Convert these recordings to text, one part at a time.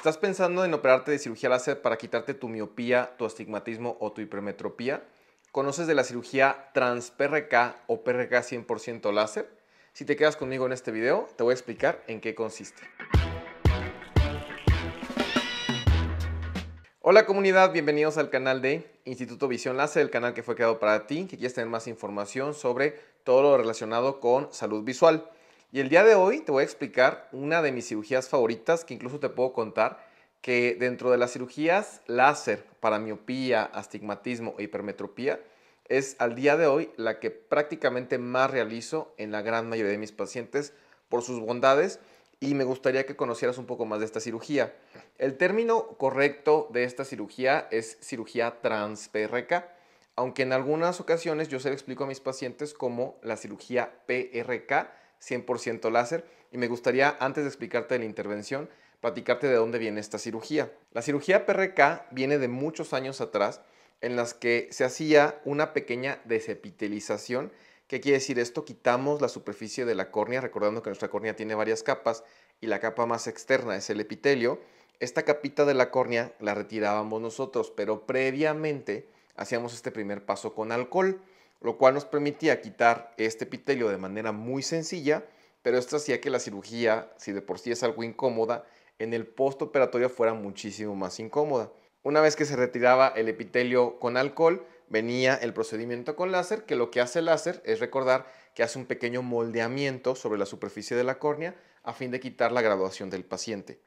¿Estás pensando en operarte de cirugía láser para quitarte tu miopía, tu astigmatismo o tu hipermetropía? ¿Conoces de la cirugía transPRK o PRK 100% láser? Si te quedas conmigo en este video, te voy a explicar en qué consiste. Hola comunidad, bienvenidos al canal de Instituto Visión Láser, el canal que fue creado para ti, que quieres tener más información sobre todo lo relacionado con salud visual. Y el día de hoy te voy a explicar una de mis cirugías favoritas que incluso te puedo contar que dentro de las cirugías láser para miopía, astigmatismo e hipermetropía es al día de hoy la que prácticamente más realizo en la gran mayoría de mis pacientes por sus bondades y me gustaría que conocieras un poco más de esta cirugía. El término correcto de esta cirugía es cirugía trans-PRK aunque en algunas ocasiones yo se lo explico a mis pacientes como la cirugía PRK, 100% láser y me gustaría, antes de explicarte la intervención, platicarte de dónde viene esta cirugía. La cirugía PRK viene de muchos años atrás en las que se hacía una pequeña desepitelización. ¿Qué quiere decir esto? Quitamos la superficie de la córnea, recordando que nuestra córnea tiene varias capas y la capa más externa es el epitelio. Esta capita de la córnea la retirábamos nosotros, pero previamente hacíamos este primer paso con alcohol lo cual nos permitía quitar este epitelio de manera muy sencilla, pero esto hacía que la cirugía, si de por sí es algo incómoda, en el postoperatorio fuera muchísimo más incómoda. Una vez que se retiraba el epitelio con alcohol, venía el procedimiento con láser, que lo que hace el láser es recordar que hace un pequeño moldeamiento sobre la superficie de la córnea a fin de quitar la graduación del paciente.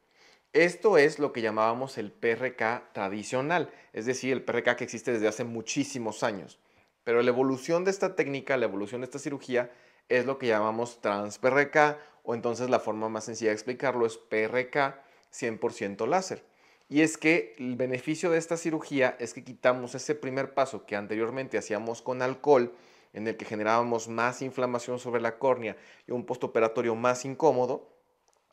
Esto es lo que llamábamos el PRK tradicional, es decir, el PRK que existe desde hace muchísimos años. Pero la evolución de esta técnica, la evolución de esta cirugía, es lo que llamamos TransPRK o entonces la forma más sencilla de explicarlo es PRK 100% láser. Y es que el beneficio de esta cirugía es que quitamos ese primer paso que anteriormente hacíamos con alcohol, en el que generábamos más inflamación sobre la córnea y un postoperatorio más incómodo,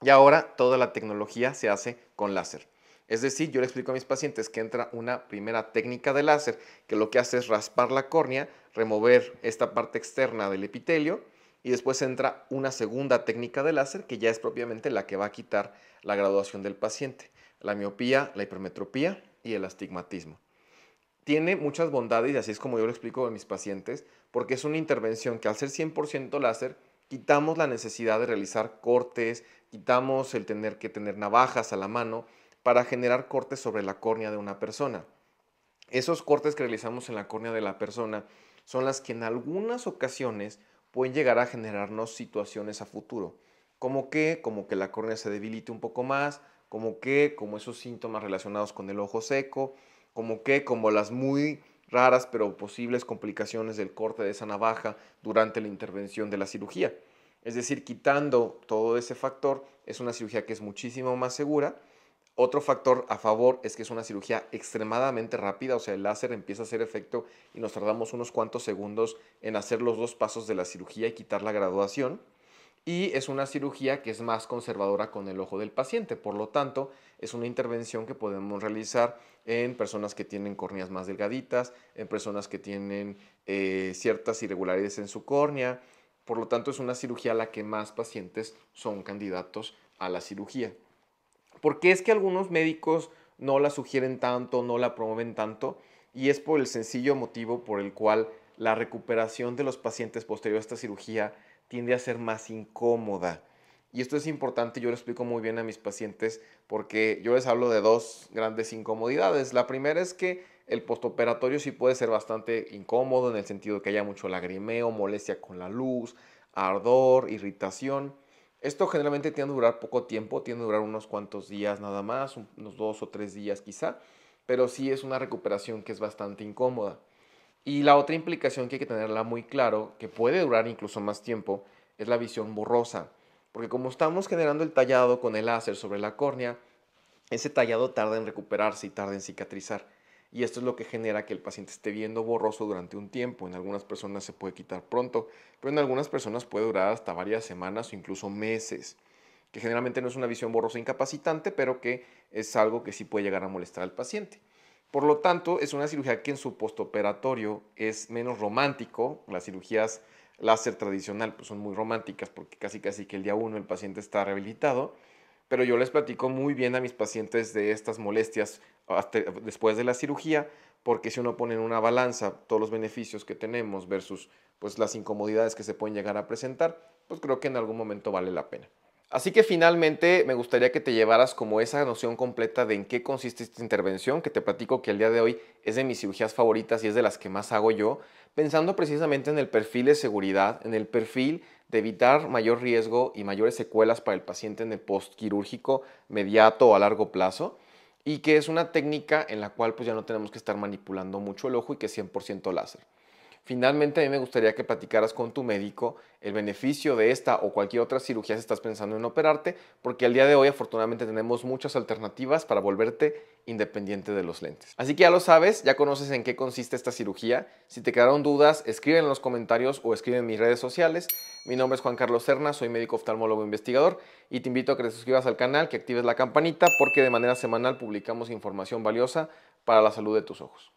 y ahora toda la tecnología se hace con láser. Es decir, yo le explico a mis pacientes que entra una primera técnica de láser, que lo que hace es raspar la córnea, remover esta parte externa del epitelio, y después entra una segunda técnica de láser, que ya es propiamente la que va a quitar la graduación del paciente, la miopía, la hipermetropía y el astigmatismo. Tiene muchas bondades, y así es como yo lo explico a mis pacientes, porque es una intervención que al ser 100% láser, quitamos la necesidad de realizar cortes, quitamos el tener que tener navajas a la mano, para generar cortes sobre la córnea de una persona. Esos cortes que realizamos en la córnea de la persona son las que en algunas ocasiones pueden llegar a generarnos situaciones a futuro. Como que, como que la córnea se debilite un poco más, como que, como esos síntomas relacionados con el ojo seco, como que, como las muy raras pero posibles complicaciones del corte de esa navaja durante la intervención de la cirugía. Es decir, quitando todo ese factor, es una cirugía que es muchísimo más segura otro factor a favor es que es una cirugía extremadamente rápida, o sea, el láser empieza a hacer efecto y nos tardamos unos cuantos segundos en hacer los dos pasos de la cirugía y quitar la graduación. Y es una cirugía que es más conservadora con el ojo del paciente, por lo tanto, es una intervención que podemos realizar en personas que tienen córneas más delgaditas, en personas que tienen eh, ciertas irregularidades en su córnea, por lo tanto, es una cirugía a la que más pacientes son candidatos a la cirugía. Porque es que algunos médicos no la sugieren tanto, no la promueven tanto, y es por el sencillo motivo por el cual la recuperación de los pacientes posterior a esta cirugía tiende a ser más incómoda. Y esto es importante, yo lo explico muy bien a mis pacientes porque yo les hablo de dos grandes incomodidades. La primera es que el postoperatorio sí puede ser bastante incómodo en el sentido de que haya mucho lagrimeo, molestia con la luz, ardor, irritación. Esto generalmente tiene a durar poco tiempo, tiene a durar unos cuantos días nada más, unos dos o tres días quizá, pero sí es una recuperación que es bastante incómoda. Y la otra implicación que hay que tenerla muy claro, que puede durar incluso más tiempo, es la visión borrosa, porque como estamos generando el tallado con el láser sobre la córnea, ese tallado tarda en recuperarse y tarda en cicatrizar y esto es lo que genera que el paciente esté viendo borroso durante un tiempo. En algunas personas se puede quitar pronto, pero en algunas personas puede durar hasta varias semanas o incluso meses, que generalmente no es una visión borrosa incapacitante, pero que es algo que sí puede llegar a molestar al paciente. Por lo tanto, es una cirugía que en su postoperatorio es menos romántico. Las cirugías láser tradicional pues son muy románticas porque casi casi que el día uno el paciente está rehabilitado pero yo les platico muy bien a mis pacientes de estas molestias después de la cirugía, porque si uno pone en una balanza todos los beneficios que tenemos versus pues, las incomodidades que se pueden llegar a presentar, pues creo que en algún momento vale la pena. Así que finalmente me gustaría que te llevaras como esa noción completa de en qué consiste esta intervención, que te platico que al día de hoy es de mis cirugías favoritas y es de las que más hago yo, pensando precisamente en el perfil de seguridad, en el perfil de evitar mayor riesgo y mayores secuelas para el paciente en el postquirúrgico mediato o a largo plazo y que es una técnica en la cual pues ya no tenemos que estar manipulando mucho el ojo y que es 100% láser. Finalmente, a mí me gustaría que platicaras con tu médico el beneficio de esta o cualquier otra cirugía si estás pensando en operarte, porque al día de hoy afortunadamente tenemos muchas alternativas para volverte independiente de los lentes. Así que ya lo sabes, ya conoces en qué consiste esta cirugía. Si te quedaron dudas, escribe en los comentarios o escribe en mis redes sociales. Mi nombre es Juan Carlos Cerna, soy médico oftalmólogo investigador y te invito a que te suscribas al canal, que actives la campanita porque de manera semanal publicamos información valiosa para la salud de tus ojos.